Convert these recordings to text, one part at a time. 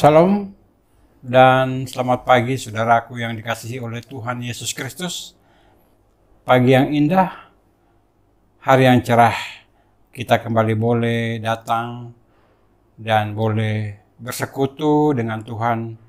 Shalom dan selamat pagi saudaraku yang dikasihi oleh Tuhan Yesus Kristus. Pagi yang indah, hari yang cerah, kita kembali boleh datang dan boleh bersekutu dengan Tuhan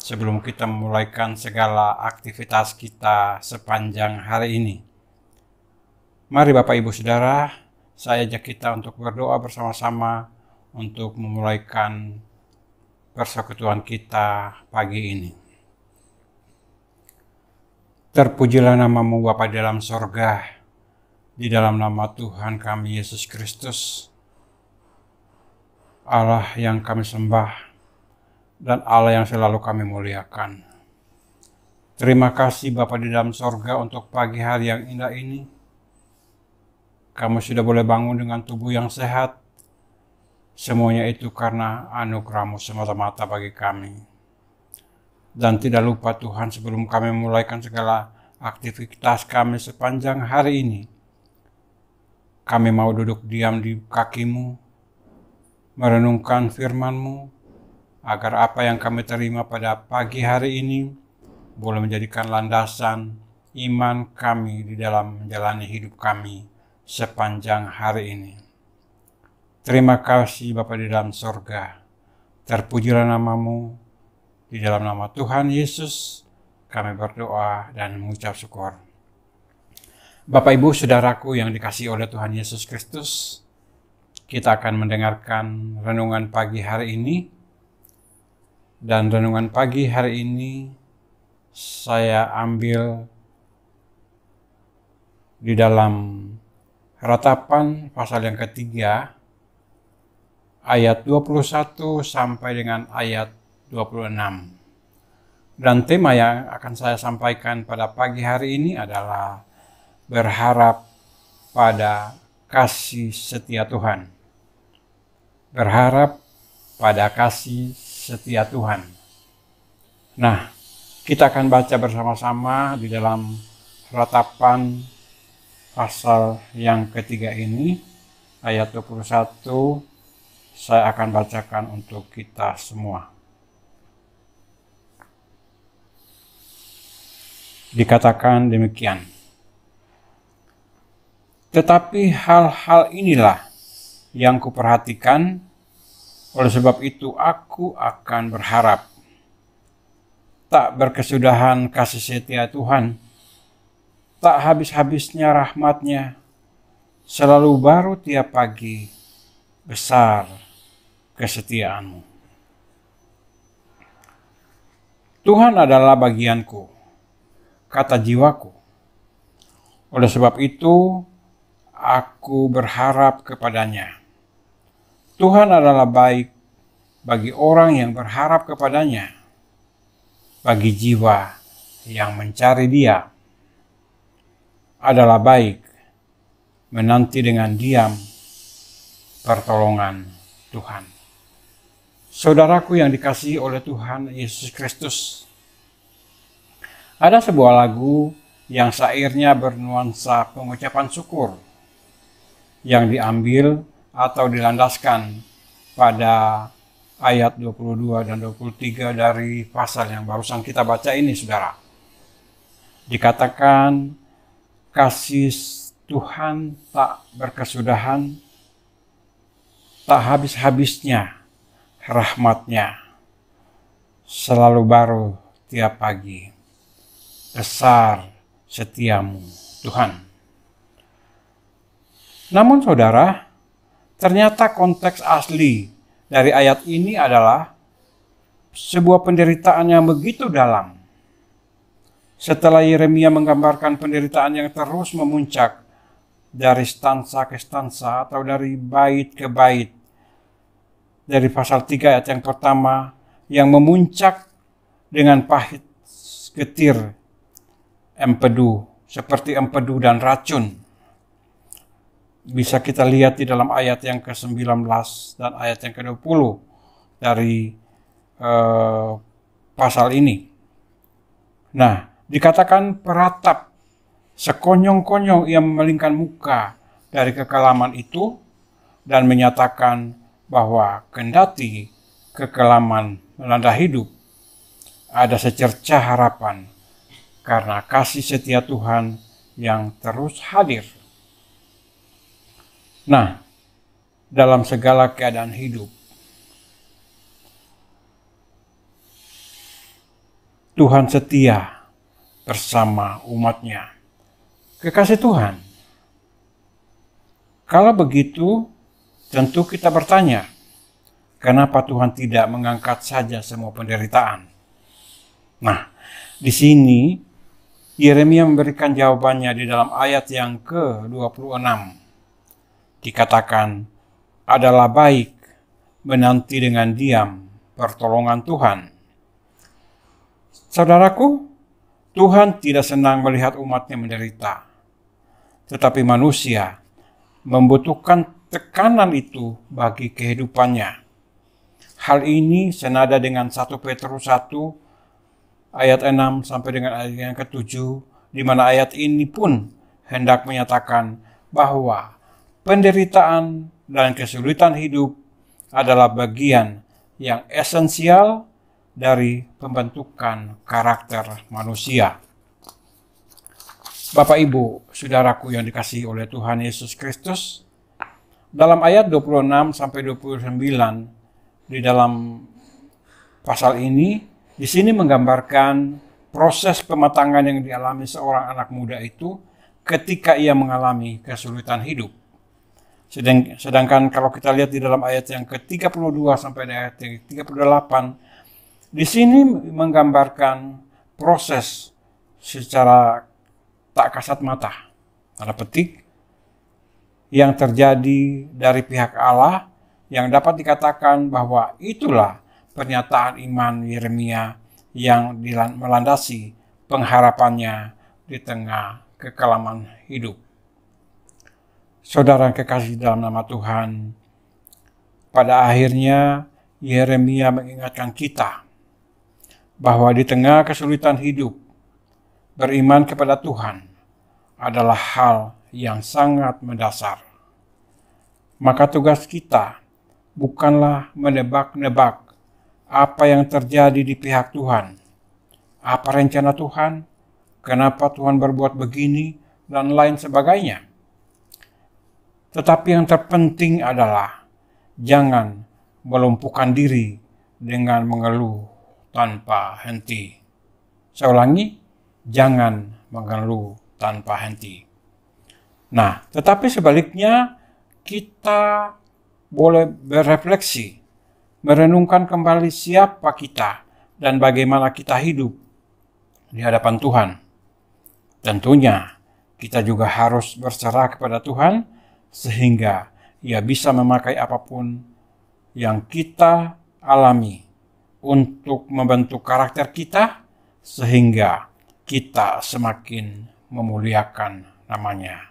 sebelum kita memulaikan segala aktivitas kita sepanjang hari ini. Mari Bapak Ibu Saudara, saya ajak kita untuk berdoa bersama-sama untuk memulaikan persekutuan kita pagi ini. Terpujilah namamu Bapa dalam sorga, di dalam nama Tuhan kami Yesus Kristus, Allah yang kami sembah, dan Allah yang selalu kami muliakan. Terima kasih Bapa di dalam sorga untuk pagi hari yang indah ini. Kamu sudah boleh bangun dengan tubuh yang sehat, Semuanya itu karena anugerahmu semata-mata bagi kami. Dan tidak lupa Tuhan sebelum kami mulaikan segala aktivitas kami sepanjang hari ini. Kami mau duduk diam di kakimu, merenungkan firmanmu, agar apa yang kami terima pada pagi hari ini boleh menjadikan landasan iman kami di dalam menjalani hidup kami sepanjang hari ini. Terima kasih Bapa di dalam sorga. Terpujilah namamu. Di dalam nama Tuhan Yesus kami berdoa dan mengucap syukur. Bapak Ibu Saudaraku yang dikasih oleh Tuhan Yesus Kristus, kita akan mendengarkan renungan pagi hari ini. Dan renungan pagi hari ini saya ambil di dalam ratapan pasal yang ketiga ayat 21 sampai dengan ayat 26. Dan tema yang akan saya sampaikan pada pagi hari ini adalah berharap pada kasih setia Tuhan. Berharap pada kasih setia Tuhan. Nah, kita akan baca bersama-sama di dalam ratapan pasal yang ketiga ini ayat 21 saya akan bacakan untuk kita semua. Dikatakan demikian. Tetapi hal-hal inilah yang kuperhatikan, oleh sebab itu aku akan berharap tak berkesudahan kasih setia Tuhan, tak habis-habisnya rahmatnya, selalu baru tiap pagi, besar kesetiaanmu. Tuhan adalah bagianku, kata jiwaku. Oleh sebab itu, aku berharap kepadanya. Tuhan adalah baik bagi orang yang berharap kepadanya, bagi jiwa yang mencari Dia. Adalah baik menanti dengan diam pertolongan Tuhan. Saudaraku yang dikasihi oleh Tuhan Yesus Kristus. Ada sebuah lagu yang syairnya bernuansa pengucapan syukur yang diambil atau dilandaskan pada ayat 22 dan 23 dari pasal yang barusan kita baca ini, saudara. Dikatakan, kasih Tuhan tak berkesudahan, tak habis-habisnya rahmatnya selalu baru tiap pagi. Besar setiamu, Tuhan. Namun saudara, ternyata konteks asli dari ayat ini adalah sebuah penderitaan yang begitu dalam. Setelah Yeremia menggambarkan penderitaan yang terus memuncak dari stansa ke stansa atau dari bait ke bait, dari pasal 3 ayat yang pertama yang memuncak dengan pahit getir empedu seperti empedu dan racun. Bisa kita lihat di dalam ayat yang ke-19 dan ayat yang ke-20 dari eh, pasal ini. Nah, dikatakan peratap sekonyong-konyong ia memalingkan muka dari kekalaman itu dan menyatakan bahwa kendati kekelaman melanda hidup, ada secerca harapan karena kasih setia Tuhan yang terus hadir. Nah, dalam segala keadaan hidup, Tuhan setia bersama umatnya. Kekasih Tuhan, kalau begitu Tentu kita bertanya, kenapa Tuhan tidak mengangkat saja semua penderitaan? Nah, di sini Yeremia memberikan jawabannya di dalam ayat yang ke-26. Dikatakan, adalah baik menanti dengan diam pertolongan Tuhan. Saudaraku, Tuhan tidak senang melihat umatnya menderita. Tetapi manusia membutuhkan tekanan itu bagi kehidupannya. Hal ini senada dengan 1 Petrus 1 ayat 6 sampai dengan ayat yang ke-7 di mana ayat ini pun hendak menyatakan bahwa penderitaan dan kesulitan hidup adalah bagian yang esensial dari pembentukan karakter manusia. Bapak Ibu, saudaraku yang dikasihi oleh Tuhan Yesus Kristus, dalam ayat 26 sampai 29 di dalam pasal ini di sini menggambarkan proses pematangan yang dialami seorang anak muda itu ketika ia mengalami kesulitan hidup. Sedang, sedangkan kalau kita lihat di dalam ayat yang ke-32 sampai ayat yang ke-38 di sini menggambarkan proses secara tak kasat mata. Tanda petik yang terjadi dari pihak Allah yang dapat dikatakan bahwa itulah pernyataan iman Yeremia yang melandasi pengharapannya di tengah kekelaman hidup. Saudara kekasih dalam nama Tuhan, pada akhirnya Yeremia mengingatkan kita bahwa di tengah kesulitan hidup, beriman kepada Tuhan adalah hal yang sangat mendasar. Maka tugas kita bukanlah menebak-nebak apa yang terjadi di pihak Tuhan. Apa rencana Tuhan? Kenapa Tuhan berbuat begini dan lain sebagainya. Tetapi yang terpenting adalah jangan melumpuhkan diri dengan mengeluh tanpa henti. Saya ulangi, jangan mengeluh tanpa henti. Nah, tetapi sebaliknya kita boleh berefleksi, merenungkan kembali siapa kita dan bagaimana kita hidup di hadapan Tuhan. Tentunya kita juga harus berserah kepada Tuhan sehingga ia bisa memakai apapun yang kita alami untuk membentuk karakter kita sehingga kita semakin memuliakan namanya.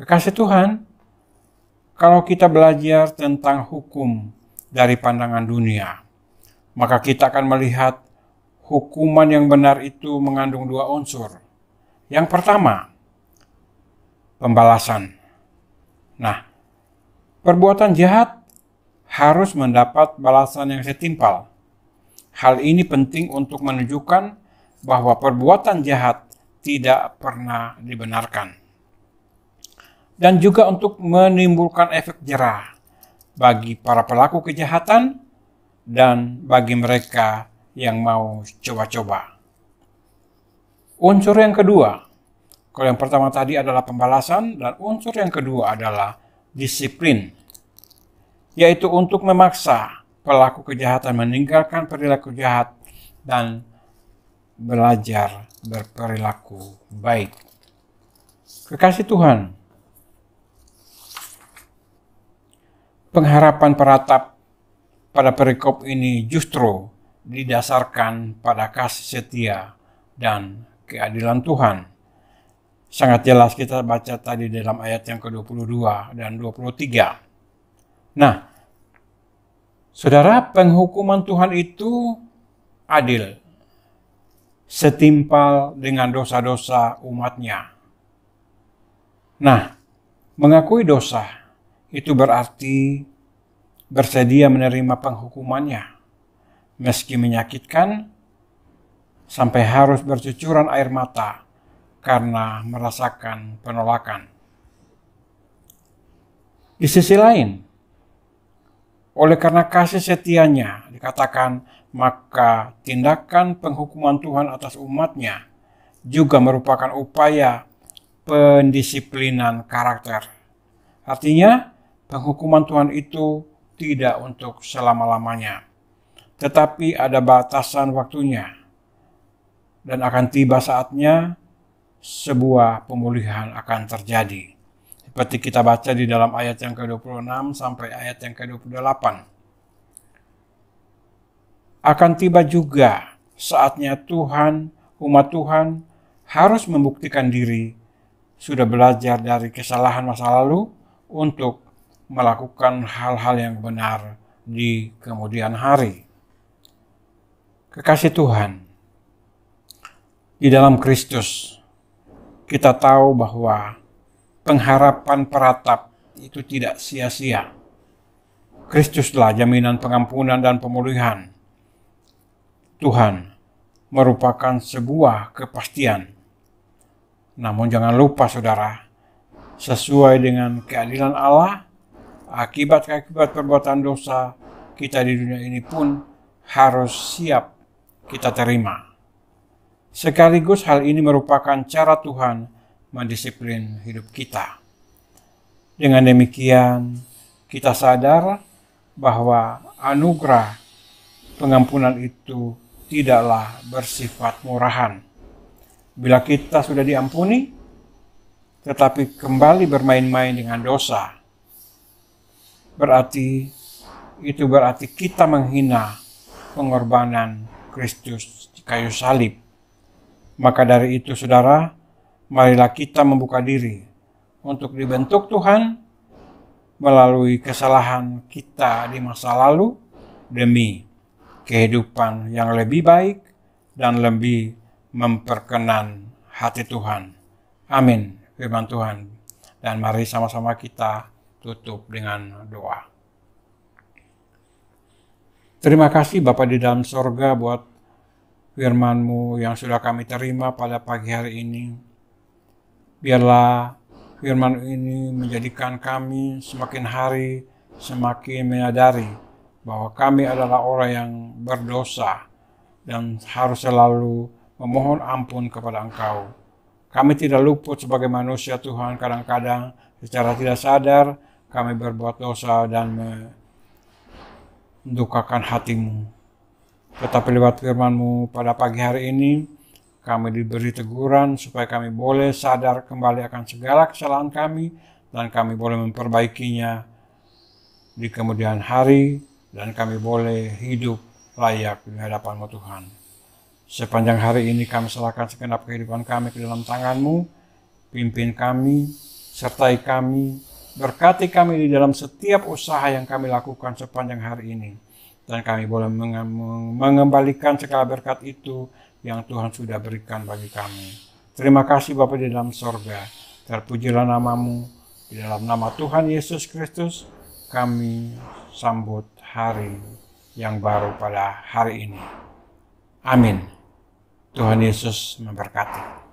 Kekasih Tuhan, kalau kita belajar tentang hukum dari pandangan dunia, maka kita akan melihat hukuman yang benar itu mengandung dua unsur. Yang pertama, pembalasan. Nah, perbuatan jahat harus mendapat balasan yang setimpal. Hal ini penting untuk menunjukkan bahwa perbuatan jahat tidak pernah dibenarkan dan juga untuk menimbulkan efek jerah bagi para pelaku kejahatan dan bagi mereka yang mau coba-coba. Unsur yang kedua, kalau yang pertama tadi adalah pembalasan dan unsur yang kedua adalah disiplin, yaitu untuk memaksa pelaku kejahatan meninggalkan perilaku jahat dan belajar berperilaku baik. Kekasih Tuhan, Pengharapan peratap pada perikop ini justru didasarkan pada kasih setia dan keadilan Tuhan. Sangat jelas kita baca tadi dalam ayat yang ke-22 dan 23. Nah, saudara, penghukuman Tuhan itu adil, setimpal dengan dosa-dosa umatnya. Nah, mengakui dosa itu berarti bersedia menerima penghukumannya, meski menyakitkan, sampai harus bercucuran air mata karena merasakan penolakan. Di sisi lain, oleh karena kasih setianya, dikatakan maka tindakan penghukuman Tuhan atas umatnya juga merupakan upaya pendisiplinan karakter. Artinya, penghukuman Tuhan itu tidak untuk selama-lamanya, tetapi ada batasan waktunya, dan akan tiba saatnya sebuah pemulihan akan terjadi. Seperti kita baca di dalam ayat yang ke-26 sampai ayat yang ke-28. Akan tiba juga saatnya Tuhan, umat Tuhan harus membuktikan diri sudah belajar dari kesalahan masa lalu untuk melakukan hal-hal yang benar di kemudian hari. Kekasih Tuhan, di dalam Kristus kita tahu bahwa pengharapan peratap itu tidak sia-sia. Kristuslah jaminan pengampunan dan pemulihan. Tuhan merupakan sebuah kepastian. Namun jangan lupa saudara, sesuai dengan keadilan Allah, akibat-akibat perbuatan dosa kita di dunia ini pun harus siap kita terima. Sekaligus hal ini merupakan cara Tuhan mendisiplin hidup kita. Dengan demikian, kita sadar bahwa anugerah pengampunan itu tidaklah bersifat murahan. Bila kita sudah diampuni, tetapi kembali bermain-main dengan dosa, berarti itu berarti kita menghina pengorbanan Kristus di kayu salib. Maka dari itu saudara, marilah kita membuka diri untuk dibentuk Tuhan melalui kesalahan kita di masa lalu demi kehidupan yang lebih baik dan lebih memperkenan hati Tuhan. Amin. Firman Tuhan. Dan mari sama-sama kita tutup dengan doa. Terima kasih Bapak di dalam sorga buat firmanmu yang sudah kami terima pada pagi hari ini. Biarlah firman ini menjadikan kami semakin hari semakin menyadari bahwa kami adalah orang yang berdosa dan harus selalu memohon ampun kepada Engkau. Kami tidak luput sebagai manusia Tuhan kadang-kadang secara tidak sadar kami berbuat dosa dan mendukakan hatimu. Tetapi lewat firmanmu pada pagi hari ini, kami diberi teguran supaya kami boleh sadar kembali akan segala kesalahan kami dan kami boleh memperbaikinya di kemudian hari dan kami boleh hidup layak di hadapanmu Tuhan. Sepanjang hari ini kami serahkan segenap kehidupan kami ke dalam tanganmu, pimpin kami, sertai kami, Berkati kami di dalam setiap usaha yang kami lakukan sepanjang hari ini. Dan kami boleh mengembalikan segala berkat itu yang Tuhan sudah berikan bagi kami. Terima kasih Bapa di dalam sorga. Terpujilah namamu. Di dalam nama Tuhan Yesus Kristus, kami sambut hari yang baru pada hari ini. Amin. Tuhan Yesus memberkati.